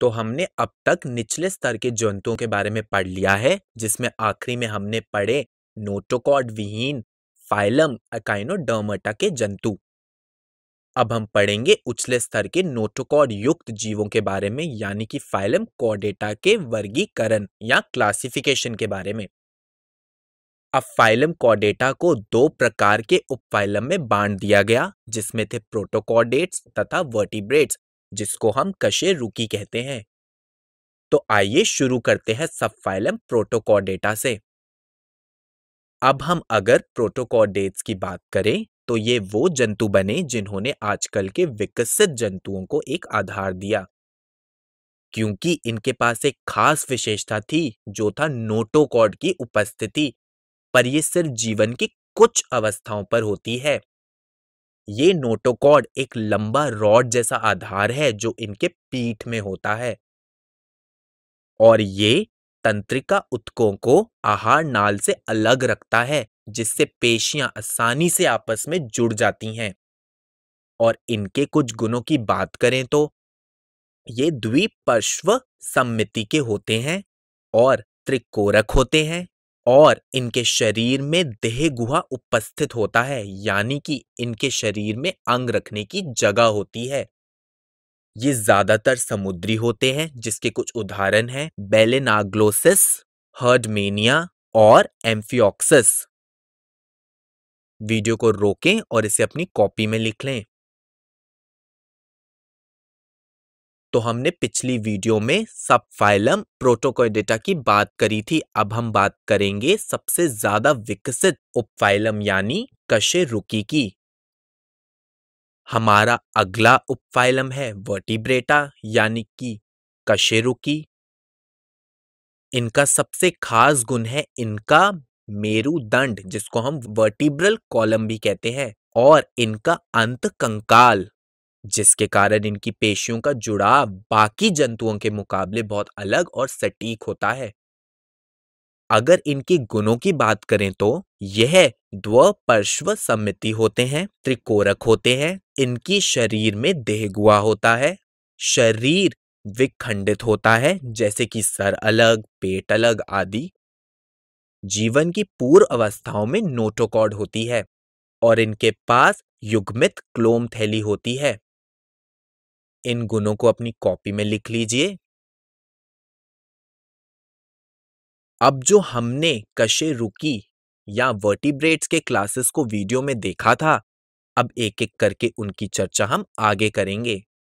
तो हमने अब तक निचले स्तर के जंतुओं के बारे में पढ़ लिया है जिसमें आखिरी में हमने पढ़े नोटोकॉड विहीन फाइलम अकाइनोडर्माटा के जंतु अब हम पढ़ेंगे उछले स्तर के नोटोकॉड युक्त जीवों के बारे में यानी कि फाइलम कॉडेटा के वर्गीकरण या क्लासिफिकेशन के बारे में अब फाइलम कॉडेटा को दो प्रकार के उपफाइलम में बांट दिया गया जिसमें थे प्रोटोकॉडेट्स तथा वर्टिब्रेट्स जिसको हम कशेरुकी कहते हैं तो आइए शुरू करते हैं फाइलम प्रोटोकॉडेटा से अब हम अगर प्रोटोकॉडेट्स की बात करें तो ये वो जंतु बने जिन्होंने आजकल के विकसित जंतुओं को एक आधार दिया क्योंकि इनके पास एक खास विशेषता थी जो था नोटोकॉड की उपस्थिति पर यह सिर्फ जीवन की कुछ अवस्थाओं पर होती है ये नोटोकॉड एक लंबा रॉड जैसा आधार है जो इनके पीठ में होता है और ये तंत्रिका उत्कों को आहार नाल से अलग रखता है जिससे पेशियां आसानी से आपस में जुड़ जाती हैं और इनके कुछ गुणों की बात करें तो ये द्विपर्श्व सम्मिति के होते हैं और त्रिकोरक होते हैं और इनके शरीर में देह गुहा उपस्थित होता है यानी कि इनके शरीर में अंग रखने की जगह होती है ये ज्यादातर समुद्री होते हैं जिसके कुछ उदाहरण हैं बेलेनाग्लोसिस हर्डमेनिया और एम्फियोक्सिस वीडियो को रोकें और इसे अपनी कॉपी में लिख लें तो हमने पिछली वीडियो में सब फाइलम प्रोटोकोडेटा की बात करी थी अब हम बात करेंगे सबसे ज्यादा विकसित उपफाइलम यानी कशे रुकी की हमारा अगला उपफाइलम है वर्टिब्रेटा यानी कि कशेरुकी इनका सबसे खास गुण है इनका मेरुदंड जिसको हम वर्टिब्रल कॉलम भी कहते हैं और इनका अंत कंकाल जिसके कारण इनकी पेशियों का जुड़ाव बाकी जंतुओं के मुकाबले बहुत अलग और सटीक होता है अगर इनकी गुणों की बात करें तो यह द्वपर्श्व सम्मिति होते हैं त्रिकोरक होते हैं इनकी शरीर में देहगुआ होता है शरीर विखंडित होता है जैसे कि सर अलग पेट अलग आदि जीवन की पूर्व अवस्थाओं में नोटोकॉड होती है और इनके पास युग्मित क्लोम थैली होती है इन गुणों को अपनी कॉपी में लिख लीजिए अब जो हमने कशे रुकी या वर्टिब्रेट्स के क्लासेस को वीडियो में देखा था अब एक एक करके उनकी चर्चा हम आगे करेंगे